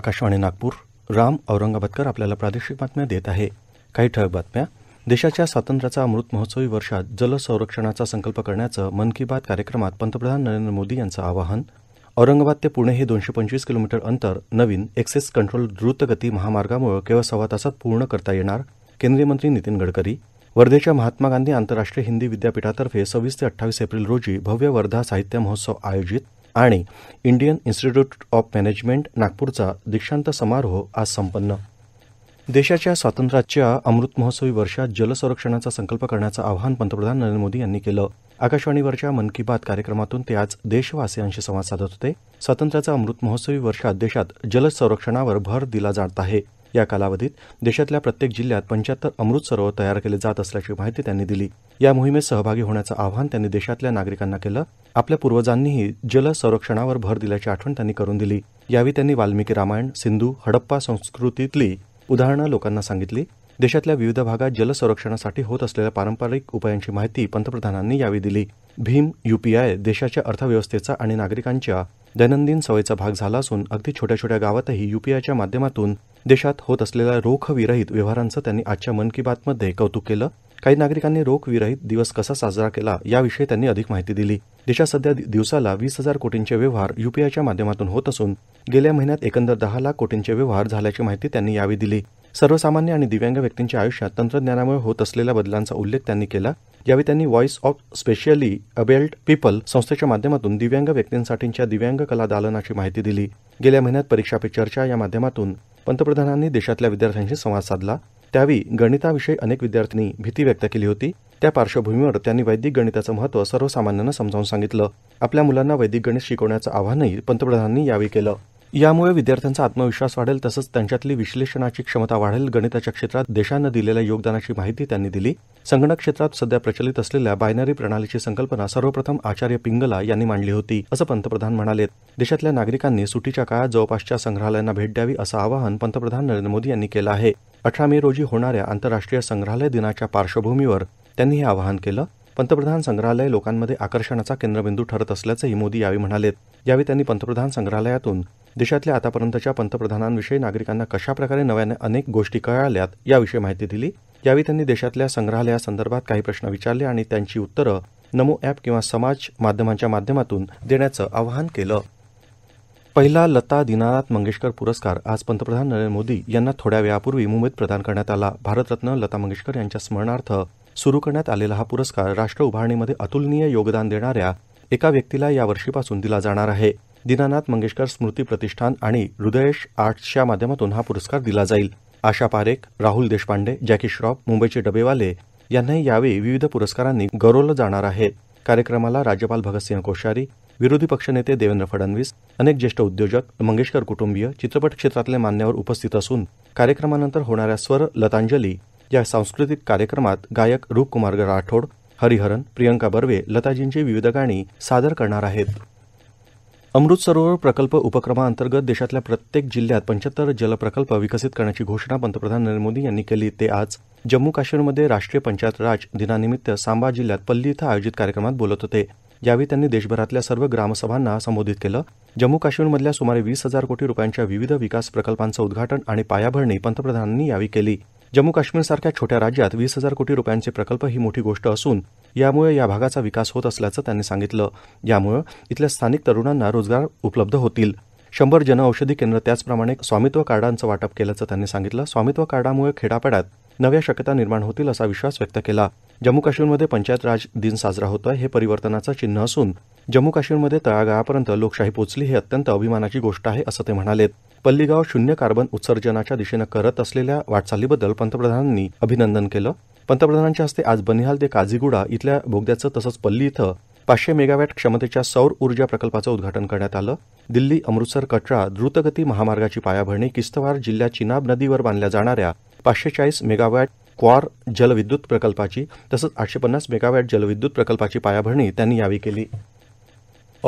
आकाशवाणी नागपूर राम औरंगाबादकर आपल्याला प्रादेशिक बातम्या देत आहे काही ठळक बातम्या देशाच्या स्वातंत्र्याचा अमृत महोत्सवी वर्षात जल संरक्षणाचा संकल्प करण्याचं मन की बात कार्यक्रमात पंतप्रधान नरेंद्र मोदी यांचं आवाहन औरंगाबाद ते पुणे हे दोनशे पंचवीस किलोमीटर अंतर नवीन एक्सेस कंट्रोल द्रुतगती महामार्गामुळे केवळ सव्वा तासात पूर्ण करता येणार केंद्रीय मंत्री नितीन गडकरी वर्धेच्या महात्मा गांधी आंतरराष्ट्रीय हिंदी विद्यापीठातर्फे सव्वीस ते अठ्ठावीस एप्रिल रोजी भव्य वर्धा साहित्य महोत्सव आयोजित आणि इंडियन इन्स्टिट्यूट ऑफ मॅनेजमेंट नागपूरचा दीक्षांत समारोह आज संपन्न देशाच्या स्वातंत्र्याच्या अमृत महोत्सवी वर्षात जलसंरक्षणाचा संकल्प करण्याचं आवाहन पंतप्रधान नरेंद्र मोदी यांनी केलं आकाशवाणीवरच्या मन की बात कार्यक्रमातून ते आज देशवासियांशी संवाद साधत होते स्वातंत्र्याचा अमृत महोत्सवी वर्षात देशात जलसंरक्षणावर भर दिला जात आहे या कालावधीत देशातल्या प्रत्येक जिल्ह्यात पंच्याहत्तर अमृत सरोवर तयार केले जात असल्याची माहिती त्यांनी दिली या मोहिमेत सहभागी होण्याचं आवाहन त्यांनी देशातल्या नागरिकांना केलं आपल्या पूर्वजांनीही जल संरक्षणावर भर दिल्याची आठवण त्यांनी करून दिली यावेळी त्यांनी वाल्मिकी रामायण सिंधू हडप्पा संस्कृतीतली उदाहरणं लोकांना सांगितली देशातल्या विविध भागात जलसंरक्षणासाठी होत असलेल्या पारंपरिक उपायांची माहिती पंतप्रधानांनी यावेळी दिली भीम यूपीआय देशाच्या अर्थव्यवस्थेचा आणि नागरिकांच्या दैनंदिन सवयीचा भाग झाला असून अगदी छोट्या छोट्या गावातही यूपीआयच्या माध्यमातून देशात होत असलेल्या रोखविरहित व्यवहारांचं त्यांनी आजच्या मन की बातमध्ये कौतुक केलं काही नागरिकांनी रोखविरहित दिवस कसा साजरा केला याविषयी त्यांनी अधिक माहिती दिली देशात सध्या दिवसाला वीस हजार कोटींचे व्यवहार यूपीआयच्या माध्यमातून होत असून गेल्या महिन्यात एकंदर दहा लाख कोटींचे व्यवहार झाल्याची माहिती त्यांनी यावेळी दिली सर्वसामान्य आणि दिव्यांग व्यक्तींच्या आयुष्यात तंत्रज्ञानामुळे होत असलेल्या बदलांचा उल्लेख त्यांनी केला यावेळी त्यांनी voice of specially abled people संस्थेच्या माध्यमातून दिव्यांग व्यक्तींसाठीच्या दिव्यांग कला दालनाची माहिती दिली गेल्या महिन्यात परीक्षा पे चर्चा या माध्यमातून पंतप्रधानांनी देशातल्या विद्यार्थ्यांशी संवाद साधला त्यावेळी गणिताविषयी अनेक विद्यार्थ्यांनी भीती व्यक्त केली होती त्या पार्श्वभूमीवर त्यांनी वैदिक गणिताचं महत्त्व सर्वसामान्यांना समजावून सांगितलं आपल्या मुलांना वैदिक गणित शिकवण्याचं आवाहनही पंतप्रधानांनी यावेळी केलं यामुळे विद्यार्थ्यांचा आत्मविश्वास वाढेल तसंच त्यांच्यातली विश्लेषणाची क्षमता वाढेल गणिताच्या क्षेत्रात देशानं दिलेल्या योगदानाची माहिती त्यांनी दिली संगणक क्षेत्रात सध्या प्रचलित असलेल्या बायनरी प्रणालीची संकल्पना सर्वप्रथम आचार्य पिंगला यांनी मांडली होती असं पंतप्रधान म्हणाले देशातल्या नागरिकांनी सुटीच्या काळात जवळपासच्या संग्रहालयांना भेट द्यावी असं आवाहन पंतप्रधान नरेंद्र मोदी यांनी केलं आहे अठरा मे रोजी होणाऱ्या आंतरराष्ट्रीय संग्रहालय दिनाच्या पार्श्वभूमीवर त्यांनी हे आवाहन केलं पंतप्रधान संग्रहालय लोकांमध्ये आकर्षणाचा केंद्रबिंदू ठरत असल्याचंही मोदी यावेळी म्हणालेत यावेळी त्यांनी पंतप्रधान संग्रहालयातून देशातल्या आतापर्यंतच्या पंतप्रधानांविषयी नागरिकांना कशाप्रकारे नव्याने अनेक गोष्टी कळाल्यात याविषयी माहिती दिली यावेळी त्यांनी देशातल्या संग्रहालयासंदर्भात काही प्रश्न विचारले आणि त्यांची उत्तरं नमो ॲप किंवा समाज माध्यमांच्या माध्यमातून देण्याचं आवाहन केलं पहिला लता दीनानाथ मंगेशकर पुरस्कार आज पंतप्रधान नरेंद्र मोदी यांना थोड्या वेळापूर्वी मुंबईत प्रदान करण्यात आला भारतरत्न लता मंगेशकर यांच्या स्मरणार्थ सुरू करण्यात आलेला हा पुरस्कार राष्ट्र उभारणीमध्ये अतुलनीय योगदान देणाऱ्या एका व्यक्तीला या वर्षीपासून दिला जाणार आहे दिनानाथ मंगेशकर स्मृती प्रतिष्ठान आणि हृदयेश आर्ट्सच्या माध्यमातून हा पुरस्कार दिला जाईल आशा पारेख राहुल देशपांडे जॅकी श्रॉफ मुंबईचे डबेवाले यांनाही यावेळी विविध पुरस्कारांनी गौरवलं जाणार आहे कार्यक्रमाला राज्यपाल भगतसिंह कोश्यारी विरोधी पक्षनेते देवेंद्र फडणवीस अनेक ज्येष्ठ उद्योजक मंगेशकर कुटुंबीय चित्रपट क्षेत्रातले मान्यवर उपस्थित असून कार्यक्रमानंतर होणाऱ्या स्वर लतांजली या सांस्कृतिक कार्यक्रमात गायक रूपकुमार राठोड हरिहरन प्रियंका बर्वे लताजींची विविध गाणी सादर करणार आहेत अमृत सरोवर प्रकल्प उपक्रमाअंतर्गत देशातल्या प्रत्येक जिल्ह्यात पंच्याहत्तर जलप्रकल्प विकसित करण्याची घोषणा पंतप्रधान नरेंद्र मोदी यांनी केली ते आज जम्मू काश्मीरमध्ये राष्ट्रीय पंचायत राज दिनानिमित्त सांबा जिल्ह्यात पल्ली इथं आयोजित कार्यक्रमात बोलत होते यावेळी त्यांनी देशभरातल्या सर्व ग्रामसभांना संबोधित केलं जम्मू काश्मीरमधल्या सुमारे वीस हजार कोटी रुपयांच्या विविध विकास प्रकल्पांचं उद्घाटन आणि पायाभरणी पंतप्रधानांनी यावेळी केली जम्मू काश्मीरसारख्या छोट्या राज्यात वीस हजार कोटी रुपयांचे प्रकल्प ही मोठी गोष्ट असून यामुळे या भागाचा विकास होत असल्याचं त्यांनी सांगितलं यामुळे इथल्या स्थानिक तरुणांना रोजगार उपलब्ध होतील शंभर औषधी केंद्र त्याचप्रमाणे स्वामित्व कार्डांचं वाटप केल्याचं त्यांनी सांगितलं स्वामित्व कार्डामुळे खेडापाड्यात नव्या शक्यता निर्माण होतील असा विश्वास व्यक्त केला जम्मू काश्मीरमध्ये पंचायत राज दिन साजरा होतोय हे परिवर्तनाचं चिन्ह असून जम्मू काश्मीरमध्ये तळागाळापर्यंत लोकशाही पोचली ही अत्यंत अभिमानाची गोष्ट आहे असं ते म्हणालेत पल्लीगाव शून्य कार्बन उत्सर्जनाच्या दिशेनं करत असलेल्या वाटचालीबद्दल पंतप्रधानांनी अभिनंदन केलं पंतप्रधानांच्या हस्ते आज बनिहाल ते काझीगुडा इथल्या बोगद्याचं तसंच पल्ली इथं पाचशे मेगावॅट क्षमतेच्या सौर ऊर्जा प्रकल्पाचं उद्घाटन करण्यात आलं दिल्ली अमृतसर कटरा द्रुतगती महामार्गाची पायाभरणी किस्तवार जिल्ह्यात चिनाब नदीवर बांधल्या जाणाऱ्या पाचशे चाळीस मेगावॅट क्वार जलविद्युत प्रकल्पाची तसंच आठशे पन्नास मेगावॅट जलविद्युत प्रकल्पाची पायाभरणी त्यांनी यावेळी केली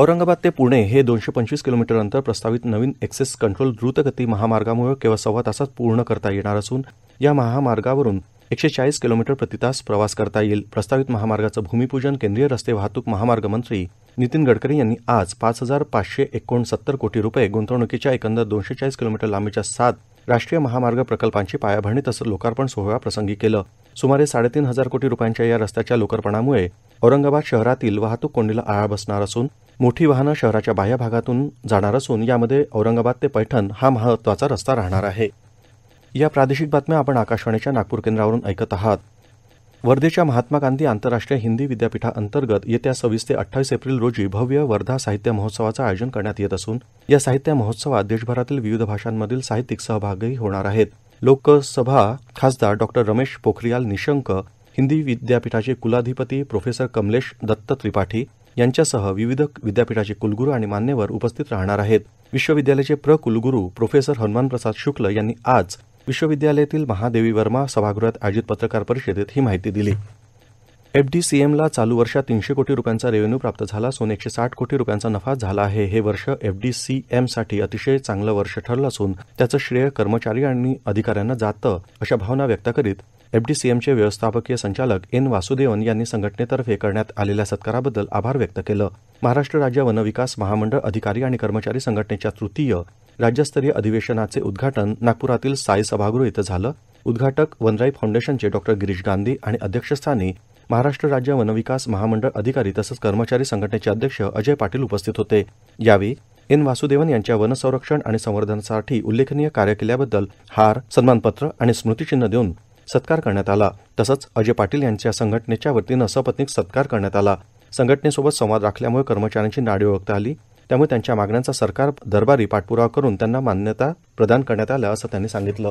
औरंगाबाद ते पुणे हे दोनशे पंचवीस किलोमीटर अंतर प्रस्तावित नवीन एक्सेस कंट्रोल द्रुतगती महामार्गामुळे केवळ सव्वा तासात पूर्ण करता येणार असून या महामार्गावरून एकशे चाळीस किलोमीटर प्रतितास प्रवास करता येईल प्रस्तावित महामार्गाचं भूमिपूजन केंद्रीय रस्ते वाहतूक महामार्ग मंत्री नितीन गडकरी यांनी आज पाच हजार पाचशे एकोणसत्तर कोटी रुपये गुंतवणुकीच्या एकंदर दोनशे चाळीस किलोमीटर लांबीच्या सात राष्ट्रीय महामार्ग प्रकल्पांची पायाभरणी तसंच लोकार्पण प्रसंगी केलं सुमारे साडेतीन हजार कोटी रुपयांच्या या रस्त्याच्या लोकार्पणामुळे औरंगाबाद शहरातील वाहतूक कोंडीला आळा बसणार असून मोठी वाहनं शहराच्या बाह्य भागातून जाणार असून यामध्ये औरंगाबाद ते पैठण हा महत्वाचा रस्ता राहणार आहे या प्रादेशिक बातम्या आपण आकाशवाणीच्या नागपूर केंद्रावरून ऐकत आहात वर्धेच्या महात्मा गांधी आंतरराष्ट्रीय हिंदी विद्यापीठाअंतर्गत येत्या सव्वीस ते अठ्ठावीस एप्रिल रोजी भव्य वर्धा साहित्य महोत्सवाचं आयोजन करण्यात येत असून या साहित्य महोत्सवात देशभरातील विविध भाषांमधील साहित्यिक सहभागी होणार आहेत लोकसभा खासदार डॉ रमेश पोखरियाल निशंक हिंदी विद्यापीठाचे कुलाधिपती प्रोफेसर कमलेश दत्त त्रिपाठी यांच्यासह विविध विद्यापीठाचे कुलगुरू आणि मान्यवर उपस्थित राहणार आहेत विश्वविद्यालयाचे प्र कुलगुरू प्रोफेसर हनुमान प्रसाद शुक्ल यांनी आज विश्वविद्यालयातील महादेवी वर्मा सभागृहात आयोजित पत्रकार परिषदेत ही माहिती दिली एफडीसीएमला चालू वर्षात तीनशे कोटी रुपयांचा रेव्हेन्यू प्राप्त झाला असून एकशे साठ कोटी रुपयांचा नफा झाला आहे हे वर्ष एफडीसीएमसाठी अतिशय चांगलं वर्ष ठरलं असून त्याचं श्रेय कर्मचारी आणि अधिकाऱ्यांना जातं अशा भावना व्यक्त करीत एफडीसीएमचे व्यवस्थापकीय संचालक एन वासुदेवन यांनी संघटनेतर्फे करण्यात आलेल्या सत्काराबद्दल आभार व्यक्त केलं महाराष्ट्र राज्य वनविकास महामंडळ अधिकारी आणि कर्मचारी संघटनेच्या तृतीय राज्यस्तरीय अधिवेशनाचे उद्घाटन नागपुरातील साई सभागृह इथं झालं उद्घाटक वनराई फाउंडेशनचे डॉ गिरीश गांधी आणि अध्यक्षस्थानी महाराष्ट्र राज्य वनविकास महामंडळ अधिकारी तसंच कर्मचारी संघटनेचे अध्यक्ष अजय पाटील उपस्थित होते यावेळी एन वासुदेवन यांच्या वनसंरक्षण आणि संवर्धनासाठी उल्लेखनीय कार्य केल्याबद्दल हार सन्मानपत्र आणि स्मृतिचिन्ह देऊन सत्कार करण्यात आला तसंच अजय पाटील यांच्या संघटनेच्या वतीनं सपत्नीक सत्कार करण्यात आला संघटनेसोबत संवाद राखल्यामुळे कर्मचाऱ्यांची नाडी ओळखता आली त्यामुळे त्यांच्या मागण्यांचा सरकार दरबारी पाठपुरावा करून त्यांना मान्यता प्रदान करण्यात आल्या असं त्यांनी सांगितलं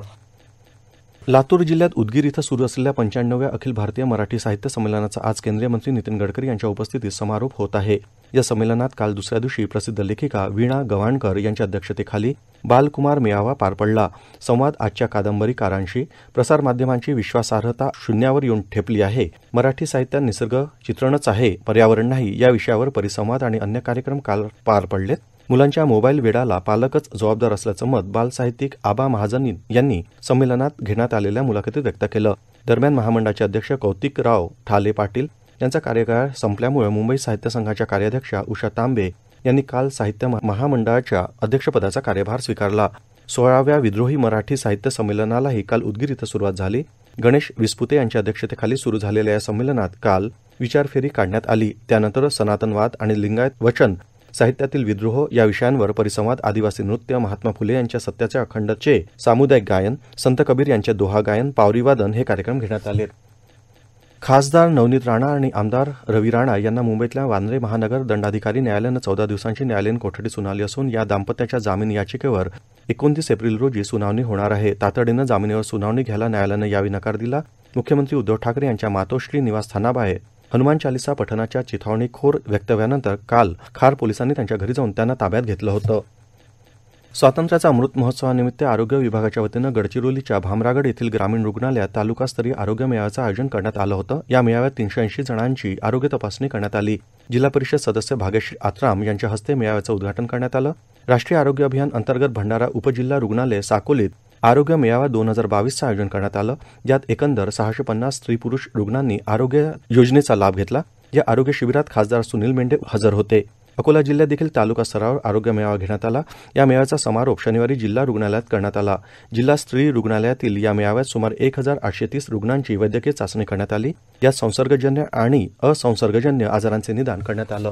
लातूर जिल्ह्यात उदगीर इथं सुरू असलेल्या पंच्याण्णव्या अखिल भारतीय मराठी साहित्य संमेलनाचा आज केंद्रीय मंत्री नितीन गडकरी यांच्या उपस्थितीत समारोप होत आहे या संमेलनात काल दुसऱ्या दिवशी प्रसिद्ध लेखिका वीणा गवाणकर यांच्या अध्यक्षतेखाली बालकुमार मेळावा पार पडला संवाद आजच्या कादंबरीकारांशी प्रसारमाध्यमांची विश्वासार्हता शून्यावर येऊन ठेपली आहे मराठी साहित्यात निसर्ग चित्रणच आहे पर्यावरण नाही या विषयावर परिसंवाद आणि अन्य कार्यक्रम काल पार पडलेत मुलांच्या मोबाईल वेडाला पालकच जबाबदार असल्याचं मत बालसाहित्यिक आबा महाजन यांनी संमेलनात घेण्यात आलेल्या मुलाखतीत व्यक्त केलं दरम्यान महामंडळाचे अध्यक्ष कौतिकराव ठाले पाटील यांचा कार्यकाळ संपल्यामुळे मुंबई साहित्य संघाच्या कार्याध्यक्षा उषा तांबे यांनी काल साहित्य महामंडळाच्या अध्यक्षपदाचा कार्यभार स्वीकारला सोळाव्या विद्रोही मराठी साहित्य संमेलनालाही काल उदगीर इथं सुरुवात झाली गणेश विस्पुते यांच्या अध्यक्षतेखाली सुरू झालेल्या या संमेलनात काल विचारफेरी काढण्यात आली त्यानंतर सनातनवाद आणि लिंगायत वचन साहित्यातील विद्रोह या विषयांवर परिसंवाद आदिवासी नृत्य महात्मा फुले यांच्या सत्याच्या अखंडचे सामुदायिक गायन संत कबीर यांचे दोहा गायन पावरीवादन हे कार्यक्रम घेण्यात आले खासदार नवनीत राणा आणि आमदार रवी राणा यांना मुंबईतल्या वांद्रे महानगर दंडाधिकारी न्यायालयानं चौदा दिवसांची न्यायालयीन कोठडी सुनावली असून या दाम्पत्याच्या जामीन याचिकेवर एकोणतीस एप्रिल रोजी सुनावणी होणार आहे तातडीनं जामिनीवर सुनावणी घ्यायला न्यायालयानं यावी नकार दिला मुख्यमंत्री उद्धव ठाकरे यांच्या मातोश्री निवासस्थानाबाहेर हनुमान चालिसा पठणाच्या चिथावणीखोर वक्तव्यानंतर काल खार पोलिसांनी त्यांच्या घरी जाऊन त्यांना ताब्यात घेतलं होतं स्वातंत्र्याचा अमृत महोत्सवानिमित्त आरोग्य विभागाच्या वतीनं गडचिरोलीच्या भामरागड येथील ग्रामीण रुग्णालयात तालुकास्तरीय आरोग्य मेळाव्याचं आयोजन करण्यात आलं होतं या मेळाव्यात तीनशे ऐंशी जणांची आरोग्य तपासणी करण्यात आली जिल्हा परिषद सदस्य भागेश आत्राम यांच्या हस्ते मेळाव्याचं उद्घाटन करण्यात आलं राष्ट्रीय आरोग्य अभियान अंतर्गत भंडारा उपजिल्हा रुग्णालय साकोलीत आरोग्य मेळावा दोन हजार बावीसचं आयोजन करण्यात आलं ज्यात एकंदर सहाशे पन्नास स्त्री पुरुष रुग्णांनी आरोग्य योजनेचा लाभ घेतला या आरोग्य शिबिरात खासदार सुनील मेंढे हजर होते अकोला जिल्ह्यात देखील तालुका स्तरावर आरोग्य मेळावा घेण्यात आला या मेळाव्याचा समारोप शनिवारी जिल्हा रुग्णालयात करण्यात आला जिल्हा स्त्री रुग्णालयातील या मेळाव्यात सुमारे एक हजार आठशे तीस रुग्णांची वैद्यकीय चाचणी करण्यात आली यात संसर्गजन्य आणि असंसर्गजन्य आजारांचे निदान करण्यात आलं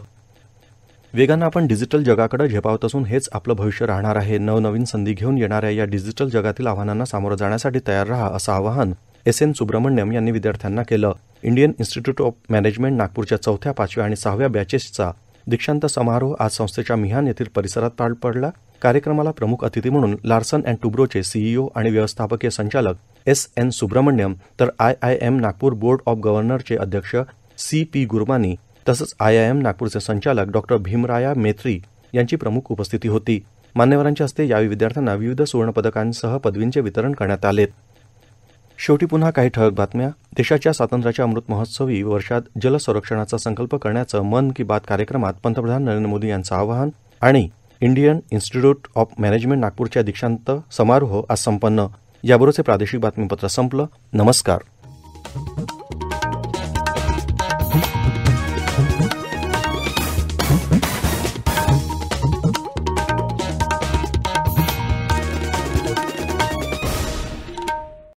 वेगानं आपण डिजिटल जगाकडे झेपावत असून हेच आपलं भविष्य राहणार आहे नवनवीन संधी घेऊन येणाऱ्या या डिजिटल जगातील आव्हानांना सामोरं जाण्यासाठी तयार राहा असं आवाहन एस एन सुब्रमण्यम यांनी विद्यार्थ्यांना केलं इंडियन इन्स्टिट्यूट ऑफ मॅनेजमेंट नागपूरच्या चौथ्या पाचव्या आणि सहाव्या बॅचेसचा दीक्षांत समारोह आज संस्थेच्या मिहान येथील परिसरात पार पडला कार्यक्रमाला प्रमुख अतिथी म्हणून लार्सन अँड टुब्रोचे सीईओ आणि व्यवस्थापकीय संचालक एस एन सुब्रमण्यम तर I I M Nagpur board of गव्हर्नरचे अध्यक्ष सी पी गुरमानी तसंच आयआयएम नागपूरचे संचालक डॉ भीमराया मेत्री यांची प्रमुख उपस्थिती होती मान्यवरांच्या हस्ते यावेळी विद्यार्थ्यांना विविध सुवर्णपदकांसह पदवींचे वितरण करण्यात आले शेवटी पुन्हा काही ठळक बातम्या देशाच्या स्वातंत्र्याच्या अमृत महोत्सवी वर्षात संरक्षणाचा संकल्प करण्याचं मन की बात कार्यक्रमात पंतप्रधान नरेंद्र मोदी यांचं आवाहन आणि इंडियन इन्स्टिट्यूट ऑफ मॅनेजमेंट नागपूरच्या दीक्षांत समारोह आज संपन्न याबरोबरचे प्रादेशिक बातमीपत्र संपलं नमस्कार